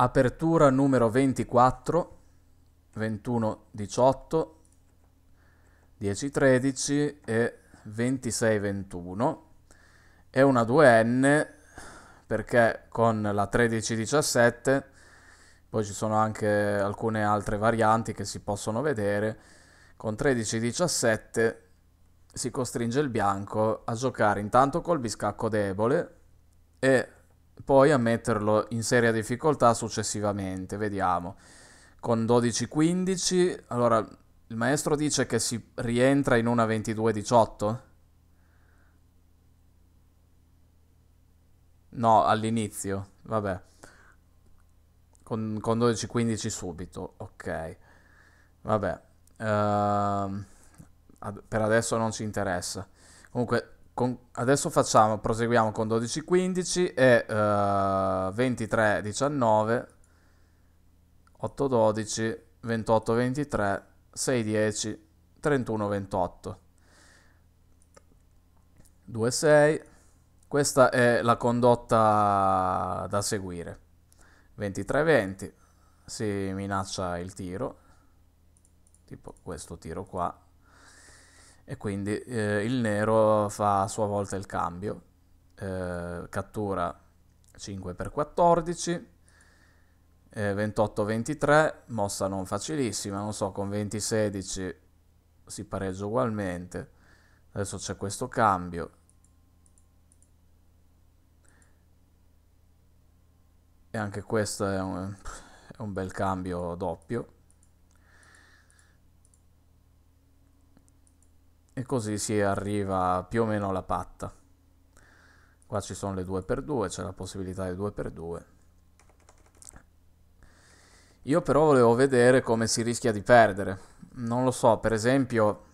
apertura numero 24, 21, 18, 10, 13 e 26, 21. È una 2N perché con la 13, 17, poi ci sono anche alcune altre varianti che si possono vedere, con 13, 17 si costringe il bianco a giocare intanto col biscacco debole e poi a metterlo in seria difficoltà successivamente. Vediamo. Con 12-15, allora il maestro dice che si rientra in una 22-18? No, all'inizio, vabbè. Con, con 12-15 subito, ok. Vabbè. Uh, per adesso non ci interessa. Comunque con, adesso facciamo, proseguiamo con 12-15 e uh, 23-19, 8-12, 28-23, 6-10, 31-28. 6 questa è la condotta da seguire. 23-20, si minaccia il tiro, tipo questo tiro qua, e quindi eh, il nero fa a sua volta il cambio, eh, cattura 5x14, eh, 28-23, mossa non facilissima, non so, con 20-16 si pareggia ugualmente, adesso c'è questo cambio. E anche questo è un, è un bel cambio doppio. e così si arriva più o meno alla patta qua ci sono le 2x2 c'è la possibilità di 2x2 io però volevo vedere come si rischia di perdere non lo so per esempio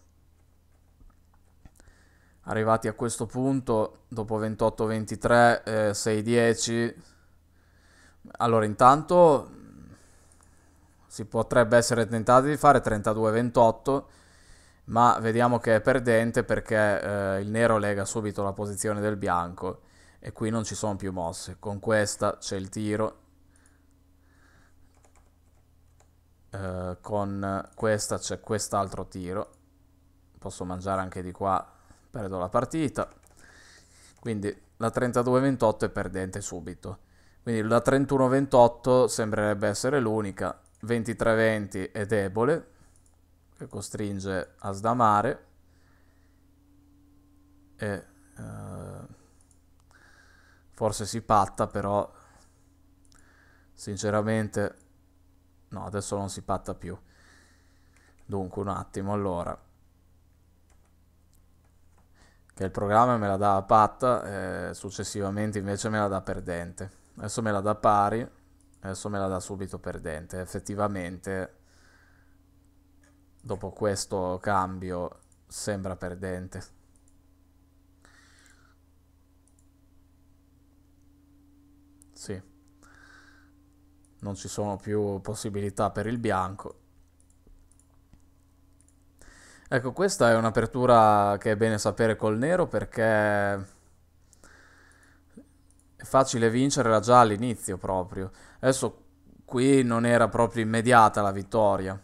arrivati a questo punto dopo 28 23 eh, 6 10 allora intanto si potrebbe essere tentati di fare 32 28 ma vediamo che è perdente perché eh, il nero lega subito la posizione del bianco e qui non ci sono più mosse. Con questa c'è il tiro, eh, con questa c'è quest'altro tiro, posso mangiare anche di qua, perdo la partita. Quindi la 32-28 è perdente subito. Quindi la 31-28 sembrerebbe essere l'unica, 23-20 è debole, che costringe a sdamare e eh, forse si patta però sinceramente no adesso non si patta più dunque un attimo allora che il programma me la dà a patta e successivamente invece me la dà perdente adesso me la dà pari adesso me la dà subito perdente effettivamente dopo questo cambio sembra perdente. Sì. Non ci sono più possibilità per il bianco. Ecco, questa è un'apertura che è bene sapere col nero perché è facile vincerla già all'inizio proprio. Adesso qui non era proprio immediata la vittoria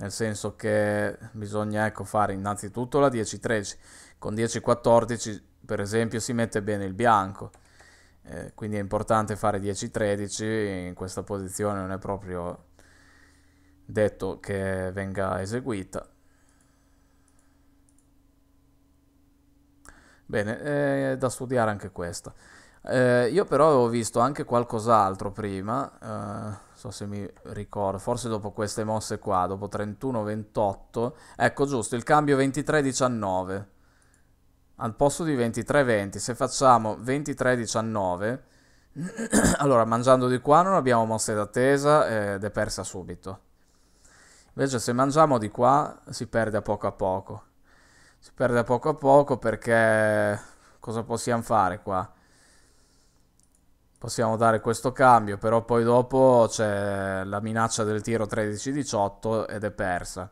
nel senso che bisogna ecco, fare innanzitutto la 10-13, con 10-14 per esempio si mette bene il bianco, eh, quindi è importante fare 10-13, in questa posizione non è proprio detto che venga eseguita. Bene, eh, è da studiare anche questa. Eh, io però avevo visto anche qualcos'altro prima. Eh, so se mi ricordo, forse dopo queste mosse qua, dopo 31-28, ecco giusto, il cambio 23-19, al posto di 23-20, se facciamo 23-19, allora mangiando di qua non abbiamo mosse d'attesa ed è persa subito. Invece se mangiamo di qua si perde a poco a poco. Si perde a poco a poco perché cosa possiamo fare qua? possiamo dare questo cambio, però poi dopo c'è la minaccia del tiro 13-18 ed è persa.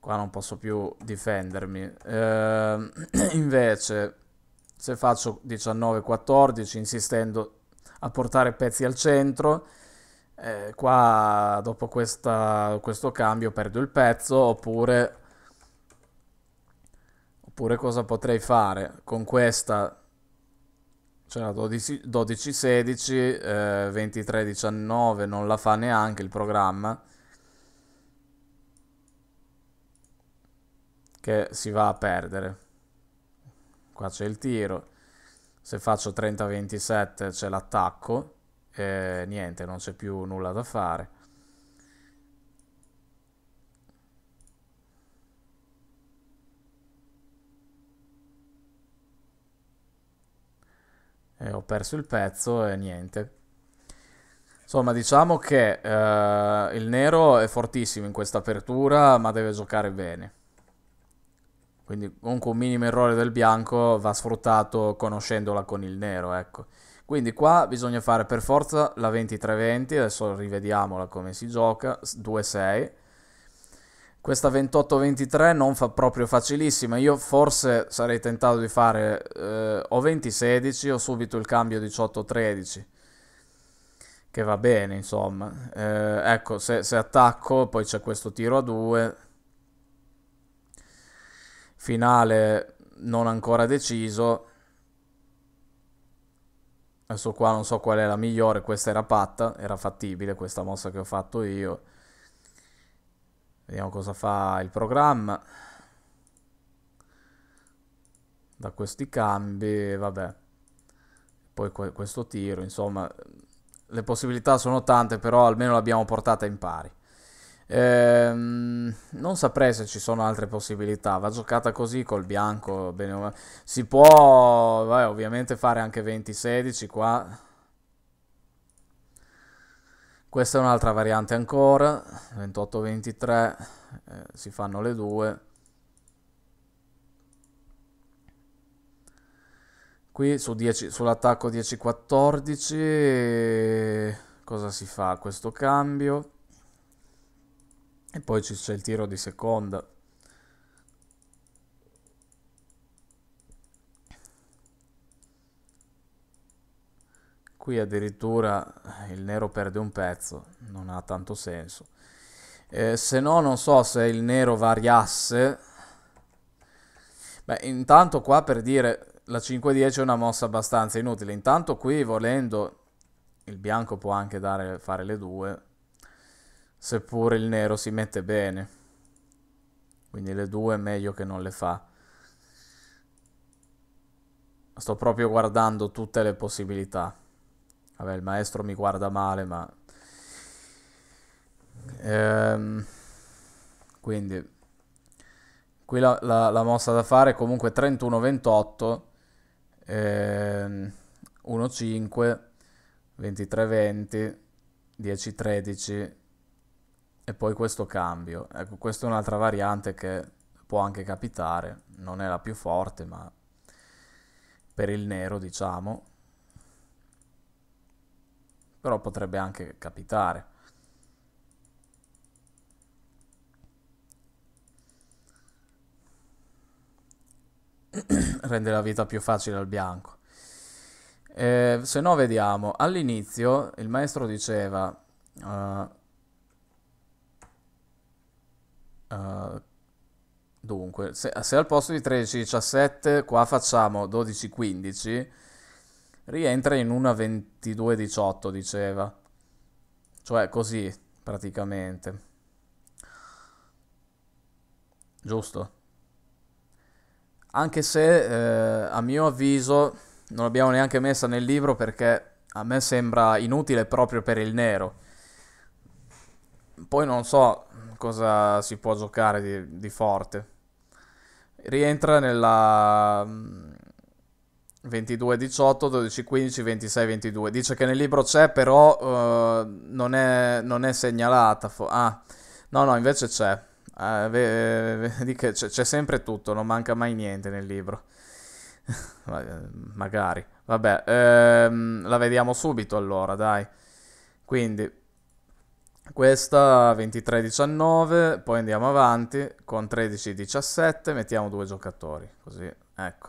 Qua non posso più difendermi. Eh, invece, se faccio 19-14, insistendo a portare pezzi al centro, eh, qua dopo questa, questo cambio perdo il pezzo, oppure, oppure cosa potrei fare? Con questa c'era 12-16, eh, 23-19, non la fa neanche il programma. Che si va a perdere. Qua c'è il tiro. Se faccio 30-27 c'è l'attacco. Eh, niente, non c'è più nulla da fare. eh, ho perso il pezzo e niente. Insomma, diciamo che eh, il nero è fortissimo in questa apertura, ma deve giocare bene. Quindi comunque un minimo errore del bianco va sfruttato conoscendola con il nero, ecco. Quindi qua bisogna fare per forza la 23-20, adesso rivediamola come si gioca, 2-6 questa 28-23 non fa proprio facilissima, io forse sarei tentato di fare eh, o 20-16 o subito il cambio 18-13, che va bene insomma. Eh, ecco, se, se attacco poi c'è questo tiro a 2, finale non ancora deciso. Adesso qua non so qual è la migliore, questa era patta, era fattibile questa mossa che ho fatto io. Vediamo cosa fa il programma. Da questi cambi, vabbè. Poi questo tiro, insomma, le possibilità sono tante, però almeno l'abbiamo portata in pari. Ehm, non saprei se ci sono altre possibilità. Va giocata così col bianco. Bene, si può vabbè, ovviamente fare anche 20-16 qua questa è un'altra variante ancora, 28-23, eh, si fanno le due. Qui su sull'attacco 10-14 cosa si fa? Questo cambio e poi c'è il tiro di seconda. qui addirittura eh, il nero perde un pezzo, non ha tanto senso. Eh, se no non so se il nero variasse. Beh, intanto qua per dire la 5-10 è una mossa abbastanza inutile. Intanto qui volendo il bianco può anche dare, fare le due, seppure il nero si mette bene. Quindi le due è meglio che non le fa. Sto proprio guardando tutte le possibilità. Vabbè, il maestro mi guarda male, ma... Ehm, quindi... Qui la, la, la, mossa da fare è comunque 31-28, ehm, 1-5, 23-20, 10-13 e poi questo cambio. Ecco, questa è un'altra variante che può anche capitare, non è la più forte, ma per il nero diciamo però potrebbe anche capitare. Rende la vita più facile al bianco. Eh, se no vediamo, all'inizio il maestro diceva... Uh, Uh, dunque, se, se, al posto di 13-17 qua facciamo 12-15, rientra in una 22-18, diceva. Cioè così, praticamente. Giusto? Anche se, eh, a mio avviso, non l'abbiamo neanche messa nel libro perché a me sembra inutile proprio per il nero. Poi non so cosa si può giocare di, di forte. Rientra nella 22, 18, 12, 15, 26, 22. Dice che nel libro c'è, però uh, non, è, non, è, segnalata. Fo- ah, no, no, invece c'è. Uh, ve- vedi che c'è, c'è, sempre tutto, non manca mai niente nel libro. Eh, magari. Vabbè, ehm, la vediamo subito allora, dai. Quindi, questa 23-19, poi andiamo avanti con 13-17, mettiamo due giocatori, così, ecco.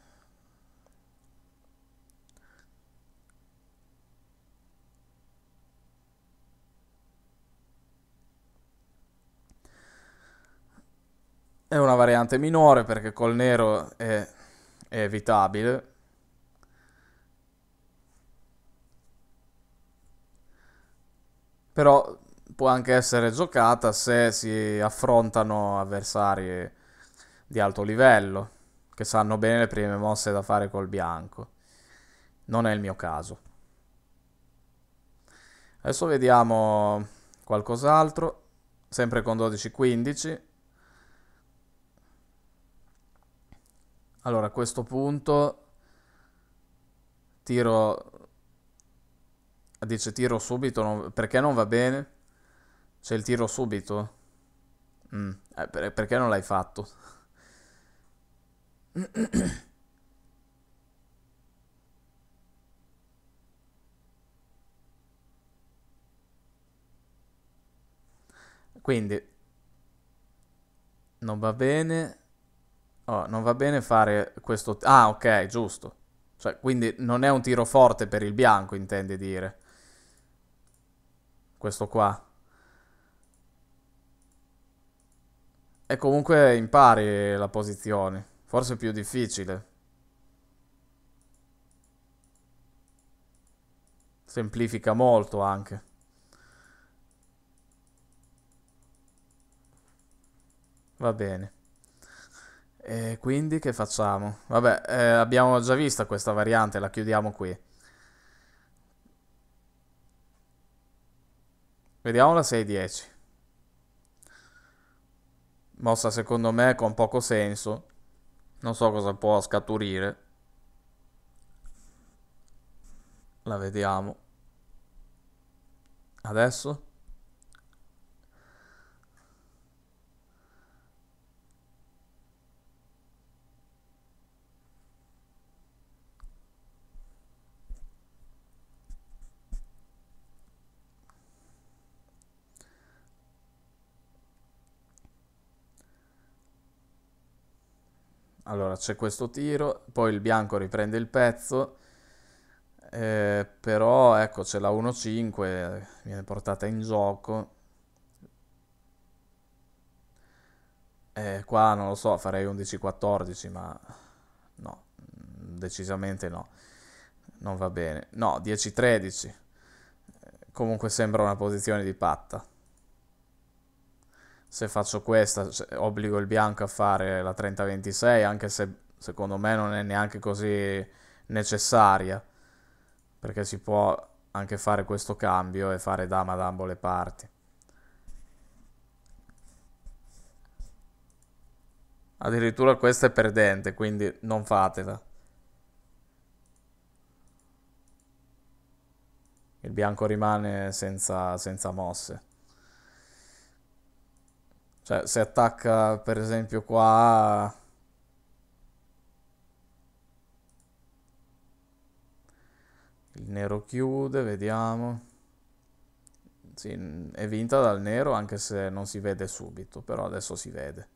È una variante minore perché col nero è, è evitabile. Però può anche essere giocata se si affrontano avversari di alto livello, che sanno bene le prime mosse da fare col bianco. Non è il mio caso. Adesso vediamo qualcos'altro, sempre con 12-15. Allora, a questo punto tiro... Dice tiro subito, no? perché non va bene? C'è il tiro subito? Mm. Eh, per perché non l'hai fatto? Quindi non va bene Oh, non va bene fare questo... Ah, ok, giusto. Cioè, quindi non è un tiro forte per il bianco, intende dire. Questo qua. E comunque impari la posizione. Forse è più difficile. Semplifica molto anche. Va bene. E quindi che facciamo? Vabbè, eh, abbiamo già vista questa variante, la chiudiamo qui. Vediamo la 6-10. Mossa secondo me con poco senso. Non so cosa può scaturire. La vediamo. Adesso? Allora c'è questo tiro, poi il bianco riprende il pezzo, eh, però ecco c'è la 1-5, viene portata in gioco. Eh, qua non lo so, farei 11-14, ma no, decisamente no. Non va bene. No, 10-13. Comunque sembra una posizione di patta se faccio questa obbligo il bianco a fare la 30-26, anche se secondo me non è neanche così necessaria, perché si può anche fare questo cambio e fare dama da ambo le parti. Addirittura questa è perdente, quindi non fatela. Il bianco rimane senza, senza mosse. Cioè, se attacca per esempio qua... Il nero chiude, vediamo. Sì, è vinta dal nero anche se non si vede subito, però adesso si vede.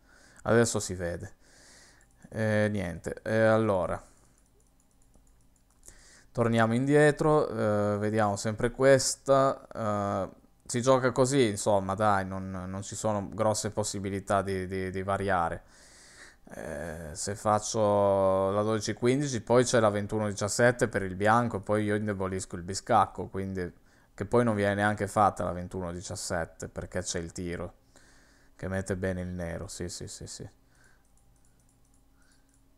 Adesso si vede. Eh, niente, eh, allora. Torniamo indietro, eh, vediamo sempre questa. Eh, si gioca così, insomma, dai, non, non ci sono grosse possibilità di, di, di variare. Eh, se faccio la 12-15, poi c'è la 21-17 per il bianco, poi io indebolisco il biscacco, quindi, che poi non viene neanche fatta la 21-17 perché c'è il tiro che mette bene il nero, sì, sì, sì, sì.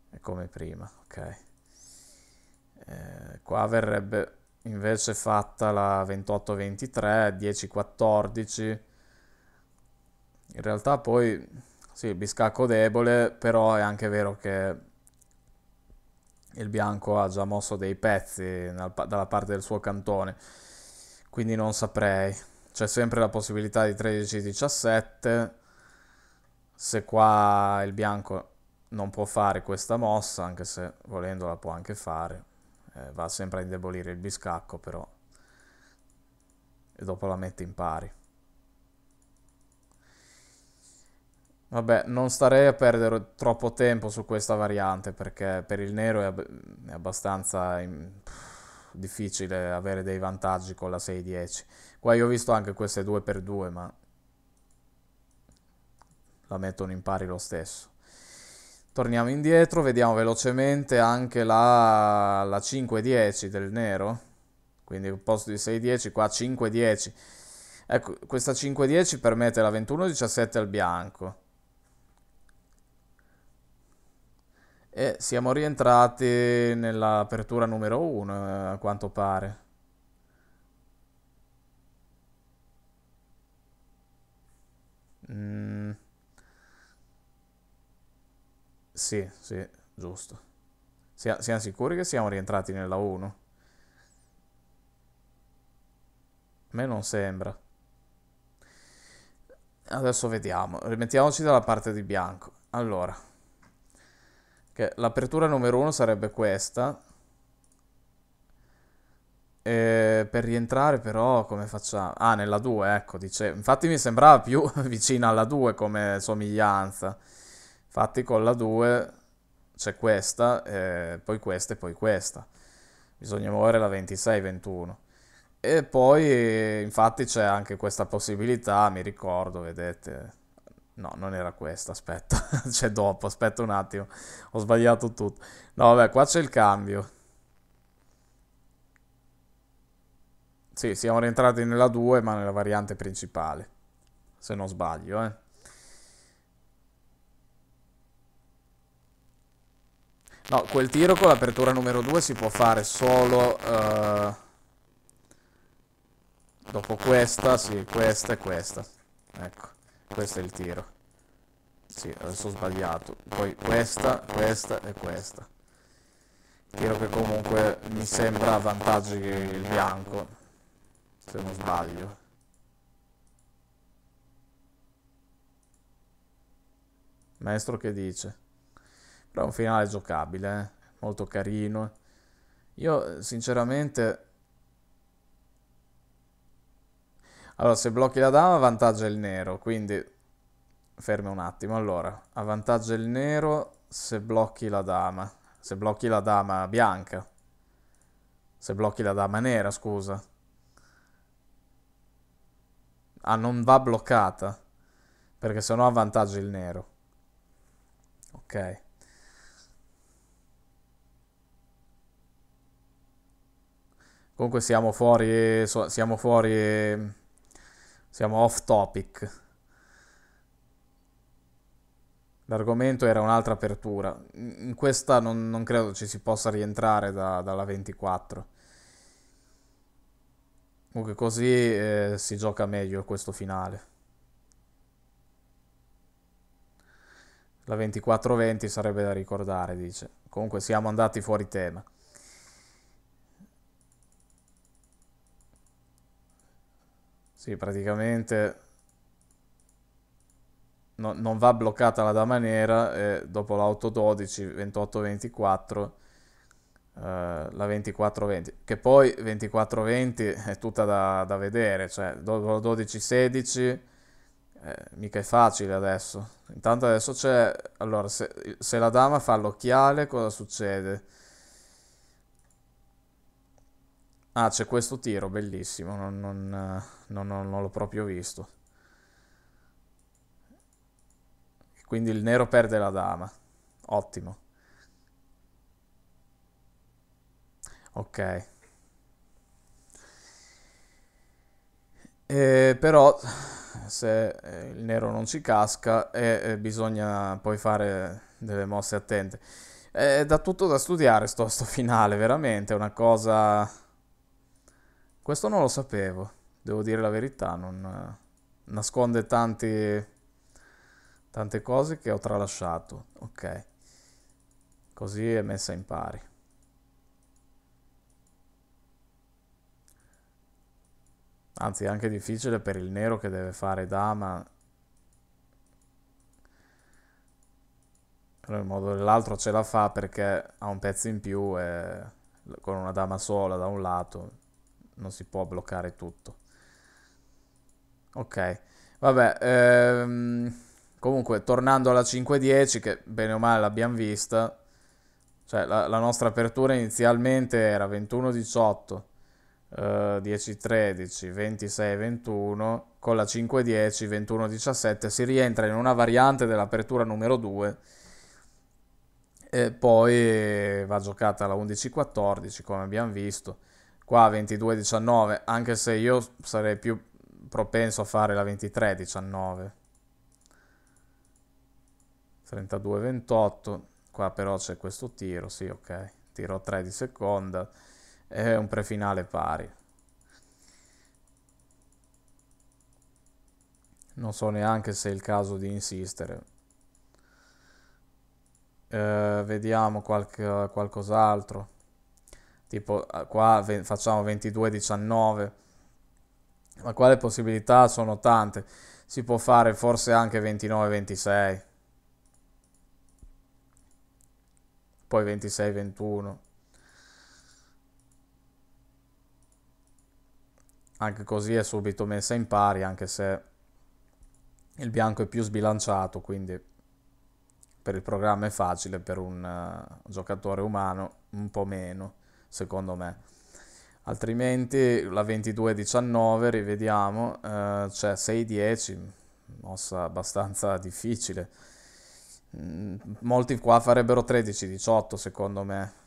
È come prima, ok. Eh, qua verrebbe invece fatta la 28-23, 10-14. In realtà poi, sì, biscacco debole, però è anche vero che il bianco ha già mosso dei pezzi dalla parte del suo cantone, quindi non saprei. C'è sempre la possibilità di 13-17, se qua il bianco non può fare questa mossa, anche se volendola può anche fare eh, va sempre a indebolire il biscacco però e dopo la mette in pari Vabbè, non starei a perdere troppo tempo su questa variante perché per il nero è, ab è abbastanza in... pff, difficile avere dei vantaggi con la 6-10. Qua io ho visto anche queste 2x2, ma la mettono in pari lo stesso. Torniamo indietro, vediamo velocemente anche la, la 5-10 del nero. Quindi al posto di 6-10, qua 5-10. Ecco, questa 5-10 permette la 21-17 al bianco. E siamo rientrati nell'apertura numero 1, eh, a quanto pare. Sì, sì, giusto. Sia, siamo sicuri che siamo rientrati nella 1? A me non sembra. Adesso vediamo. Rimettiamoci dalla parte di bianco. Allora. Che L'apertura numero 1 sarebbe questa. E per rientrare però come facciamo? Ah, nella 2, ecco, dicevo. Infatti mi sembrava più vicina alla 2 come somiglianza. Infatti con la 2 c'è questa, eh, poi questa e poi questa. Bisogna muovere la 26-21. E poi infatti c'è anche questa possibilità, mi ricordo, vedete. No, non era questa, aspetta, c'è dopo, aspetta un attimo, ho sbagliato tutto. No, vabbè, qua c'è il cambio. Sì, siamo rientrati nella 2, ma nella variante principale, se non sbaglio, eh. No, quel tiro con l'apertura numero 2 si può fare solo... Uh, dopo questa, sì, questa e questa. Ecco, questo è il tiro. Sì, adesso ho sbagliato. Poi questa, questa e questa. Tiro che comunque mi sembra a vantaggio il bianco, se non sbaglio. Maestro che dice? Però è un finale giocabile, eh? molto carino. Io sinceramente... Allora, se blocchi la dama avvantaggia il nero, quindi... Fermi un attimo, allora. Avvantaggia il nero se blocchi la dama. Se blocchi la dama bianca. Se blocchi la dama nera, scusa. Ah, non va bloccata. Perché sennò avvantaggia il nero. Ok. Comunque siamo fuori, siamo fuori, siamo off topic. L'argomento era un'altra apertura. In questa non, non credo ci si possa rientrare da, dalla 24. Comunque così eh, si gioca meglio questo finale. La 24-20 sarebbe da ricordare, dice. Comunque siamo andati fuori tema. Sì, praticamente no, non va bloccata la dama nera e dopo l'auto 12, 28, 24, la 24, 20. Che poi 24, 20 è tutta da, da vedere, cioè dopo 12, 16... Eh, mica è facile adesso. Intanto adesso c'è... Allora, se, se la dama fa l'occhiale, cosa succede? Ah, c'è questo tiro, bellissimo, non, non, eh, non, non l'ho proprio visto. Quindi il nero perde la dama. Ottimo. Ok. Eh, però se eh, il nero non ci casca eh, eh, bisogna poi fare delle mosse attente. È da tutto da studiare sto, sto finale, veramente, è una cosa questo non lo sapevo, devo dire la verità, non... Eh, nasconde tanti... tante cose che ho tralasciato, ok. Così è messa in pari. Anzi, è anche difficile per il nero che deve fare dama. Però in modo o nell'altro ce la fa perché ha un pezzo in più e con una dama sola da un lato non si può bloccare tutto. Ok, vabbè, ehm, comunque tornando alla 5-10, che bene o male l'abbiamo vista, cioè la, la, nostra apertura inizialmente era 21-18, eh, 10-13, 26-21, con la 5-10, 21-17 si rientra in una variante dell'apertura numero 2 e poi va giocata la 11-14 come abbiamo visto qua 22-19, anche se io sarei più propenso a fare la 23-19. 32-28, qua però c'è questo tiro, sì ok, tiro 3 di seconda, è un prefinale pari. Non so neanche se è il caso di insistere. Eh, vediamo qualche, qualcos'altro tipo ah, qua facciamo 22-19, ma qua le possibilità sono tante, si può fare forse anche 29-26, poi 26-21. Anche così è subito messa in pari, anche se il bianco è più sbilanciato, quindi per il programma è facile, per un uh, giocatore umano un po' meno secondo me. Altrimenti la 22-19, rivediamo, eh, cioè 6-10, mossa abbastanza difficile. Mm, molti qua farebbero 13-18 secondo me.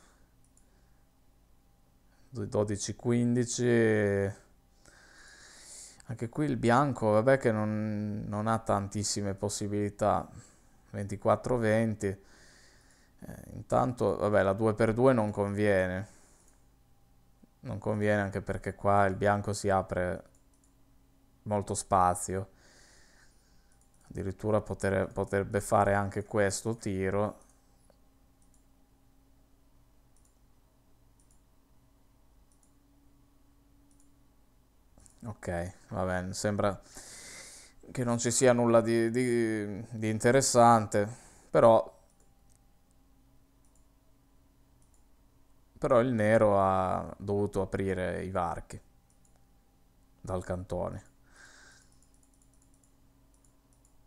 12-15. Anche qui il bianco, vabbè che non, non ha tantissime possibilità. 24-20. Eh, intanto, vabbè, la 2x2 non conviene non conviene anche perché qua il bianco si apre molto spazio addirittura potere, potrebbe fare anche questo tiro ok va bene sembra che non ci sia nulla di, di, di interessante però Però il nero ha dovuto aprire i varchi dal cantone.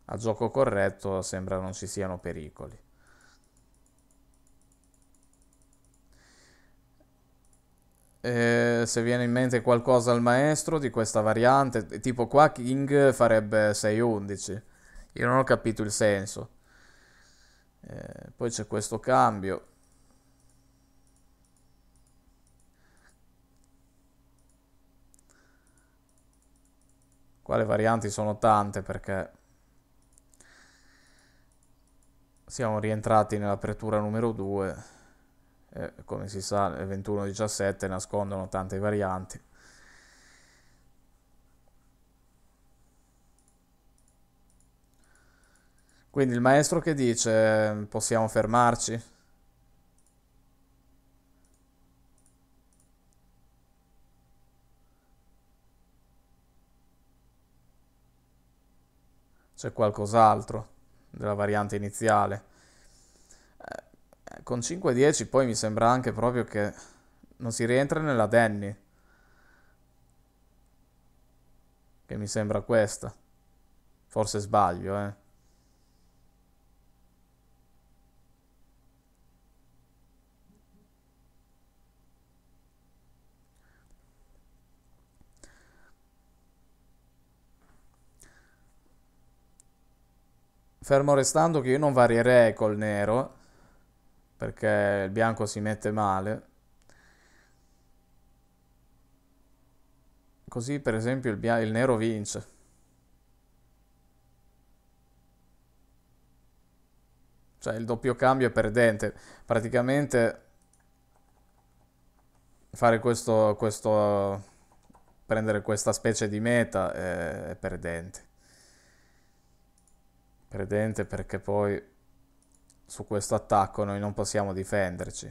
A gioco corretto sembra non ci siano pericoli. Eh, se viene in mente qualcosa al maestro di questa variante, tipo qua King farebbe 6-11. Io non ho capito il senso. Eh, poi c'è questo cambio. Qua le varianti sono tante perché siamo rientrati nell'apertura numero 2 e come si sa le 21-17 nascondono tante varianti. Quindi il maestro che dice possiamo fermarci? c'è qualcos'altro della variante iniziale. Eh, con 5-10 poi mi sembra anche proprio che non si rientra nella Danny. Che mi sembra questa. Forse sbaglio, eh. Fermo restando che io non varierei col nero, perché il bianco si mette male. Così per esempio il, il nero vince. Cioè il doppio cambio è perdente. Praticamente fare questo, questo prendere questa specie di meta è perdente credente perché poi su questo attacco noi non possiamo difenderci.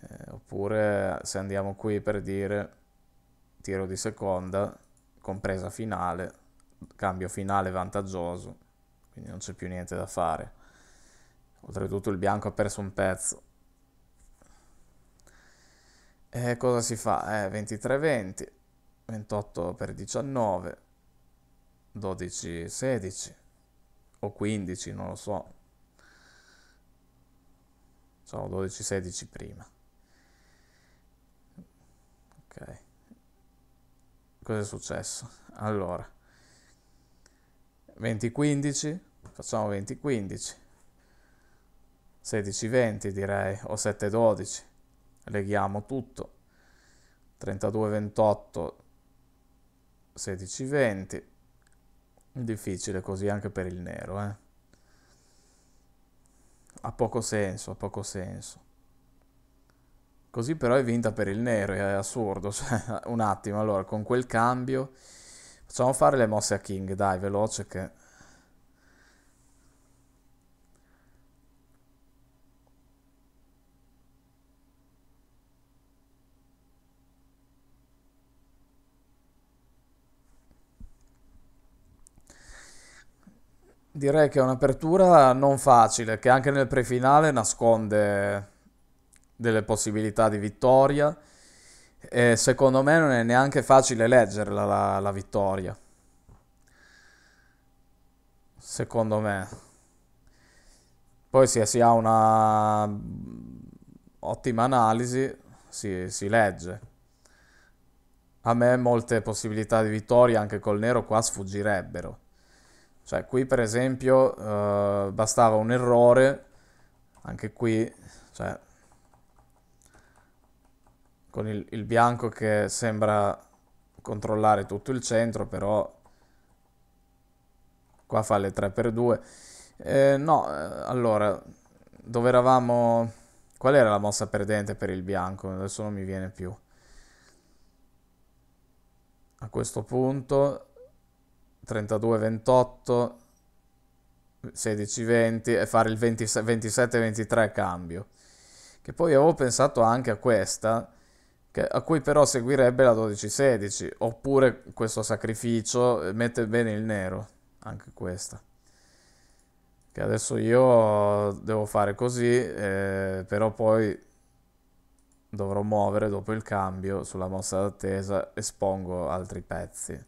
Eh, oppure se andiamo qui per dire tiro di seconda, compresa finale, cambio finale vantaggioso, quindi non c'è più niente da fare. Oltretutto il bianco ha perso un pezzo. E cosa si fa? Eh, 23-20, 28 per 19, 12-16 o 15, non lo so. Sono 12-16 prima. Ok. cosa è successo? Allora, 20-15, facciamo 20-15. 16-20 direi, o 7-12. Leghiamo tutto. 32-28, 16-20. Difficile così anche per il nero, eh. Ha poco senso, ha poco senso. Così però è vinta per il nero, è assurdo. Cioè, un attimo, allora, con quel cambio... Facciamo fare le mosse a King, dai, veloce che... Direi che è un'apertura non facile, che anche nel prefinale nasconde delle possibilità di vittoria e secondo me non è neanche facile leggerla la, la vittoria. Secondo me. Poi se si ha una ottima analisi si, si legge. A me molte possibilità di vittoria anche col nero qua sfuggirebbero cioè, qui per esempio eh, bastava un errore, anche qui, cioè, con il, il bianco che sembra controllare tutto il centro, però qua fa le 3x2. Eh, no, eh, allora, dove eravamo... Qual era la mossa perdente per il bianco? Adesso non mi viene più. A questo punto 32, 28, 16, 20 e fare il 27, 23 cambio. Che poi avevo pensato anche a questa, che, a cui però seguirebbe la 12, 16, oppure questo sacrificio eh, mette bene il nero, anche questa. Che adesso io devo fare così, eh, però poi dovrò muovere dopo il cambio sulla mossa d'attesa espongo altri pezzi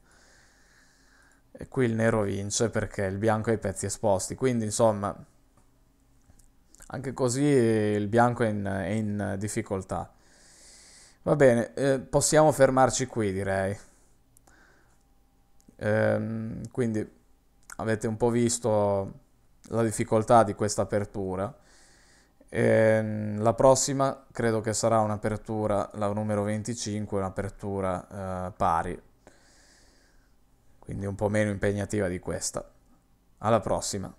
e qui il nero vince perché il bianco ha i pezzi esposti, quindi insomma anche così il bianco è in, è in difficoltà. Va bene, eh, possiamo fermarci qui direi. Ehm, quindi avete un po' visto la difficoltà di questa apertura. Ehm, la prossima credo che sarà un'apertura, la numero 25, un'apertura eh, pari quindi un po' meno impegnativa di questa. Alla prossima!